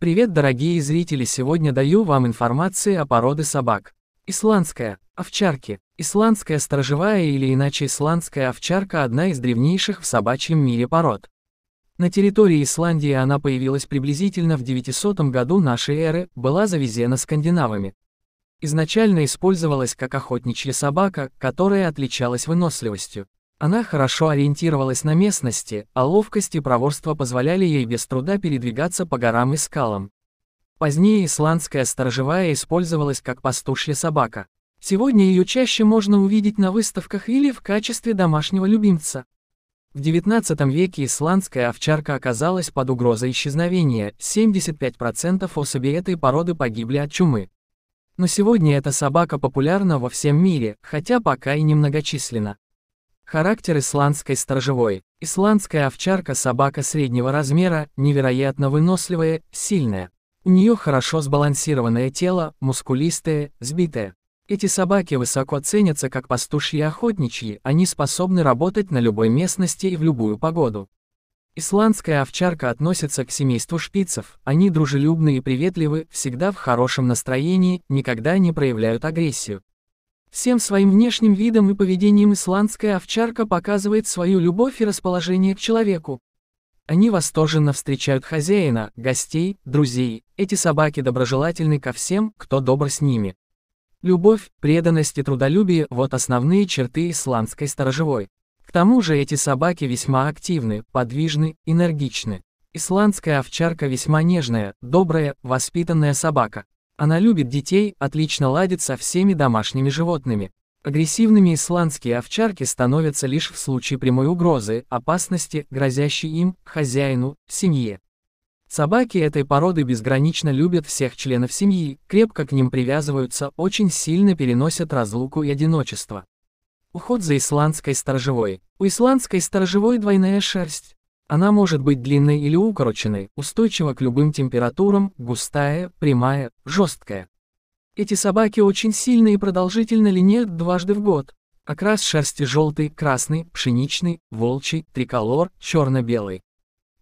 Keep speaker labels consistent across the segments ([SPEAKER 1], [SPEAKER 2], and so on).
[SPEAKER 1] Привет, дорогие зрители! Сегодня даю вам информацию о породы собак. Исландская, овчарки. Исландская сторожевая или иначе исландская овчарка – одна из древнейших в собачьем мире пород. На территории Исландии она появилась приблизительно в 900 году нашей эры, была завезена скандинавами. Изначально использовалась как охотничья собака, которая отличалась выносливостью. Она хорошо ориентировалась на местности, а ловкость и проворство позволяли ей без труда передвигаться по горам и скалам. Позднее исландская сторожевая использовалась как пастушья собака. Сегодня ее чаще можно увидеть на выставках или в качестве домашнего любимца. В XIX веке исландская овчарка оказалась под угрозой исчезновения, 75% особей этой породы погибли от чумы. Но сегодня эта собака популярна во всем мире, хотя пока и немногочисленна. Характер исландской сторожевой. Исландская овчарка – собака среднего размера, невероятно выносливая, сильная. У нее хорошо сбалансированное тело, мускулистое, сбитое. Эти собаки высоко ценятся как пастушьи и охотничьи, они способны работать на любой местности и в любую погоду. Исландская овчарка относится к семейству шпицев, они дружелюбны и приветливы, всегда в хорошем настроении, никогда не проявляют агрессию. Всем своим внешним видом и поведением исландская овчарка показывает свою любовь и расположение к человеку. Они восторженно встречают хозяина, гостей, друзей. Эти собаки доброжелательны ко всем, кто добр с ними. Любовь, преданность и трудолюбие – вот основные черты исландской сторожевой. К тому же эти собаки весьма активны, подвижны, энергичны. Исландская овчарка весьма нежная, добрая, воспитанная собака. Она любит детей, отлично ладит со всеми домашними животными. Агрессивными исландские овчарки становятся лишь в случае прямой угрозы, опасности, грозящей им, хозяину, семье. Собаки этой породы безгранично любят всех членов семьи, крепко к ним привязываются, очень сильно переносят разлуку и одиночество. Уход за исландской сторожевой. У исландской сторожевой двойная шерсть. Она может быть длинной или укороченной, устойчива к любым температурам, густая, прямая, жесткая. Эти собаки очень сильные и продолжительно линеют дважды в год. Окрас шерсти желтый, красный, пшеничный, волчий, триколор, черно-белый.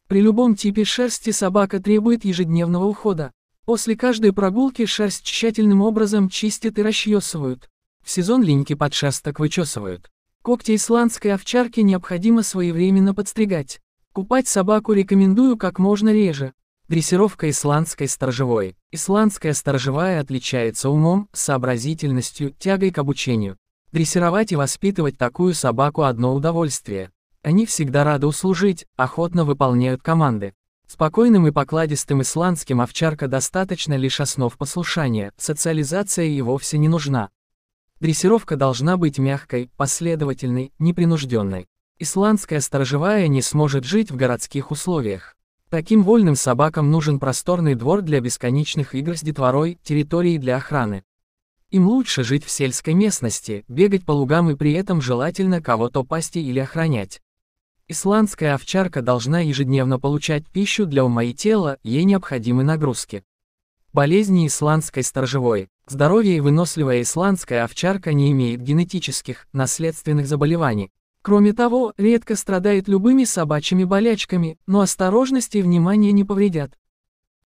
[SPEAKER 1] При любом типе шерсти собака требует ежедневного ухода. После каждой прогулки шерсть тщательным образом чистят и расчесывают. В сезон линьки подшерсток вычесывают. Когти исландской овчарки необходимо своевременно подстригать. Купать собаку рекомендую как можно реже. Дрессировка исландской сторожевой. Исландская сторожевая отличается умом, сообразительностью, тягой к обучению. Дрессировать и воспитывать такую собаку одно удовольствие. Они всегда рады услужить, охотно выполняют команды. Спокойным и покладистым исландским овчарка достаточно лишь основ послушания, социализация ей вовсе не нужна. Дрессировка должна быть мягкой, последовательной, непринужденной. Исландская сторожевая не сможет жить в городских условиях. Таким вольным собакам нужен просторный двор для бесконечных игр с детворой, территории для охраны. Им лучше жить в сельской местности, бегать по лугам и при этом желательно кого-то пасти или охранять. Исландская овчарка должна ежедневно получать пищу для ума и тела, ей необходимы нагрузки. Болезни исландской сторожевой. Здоровье и выносливая исландская овчарка не имеет генетических, наследственных заболеваний, Кроме того, редко страдает любыми собачьими болячками, но осторожность и внимание не повредят.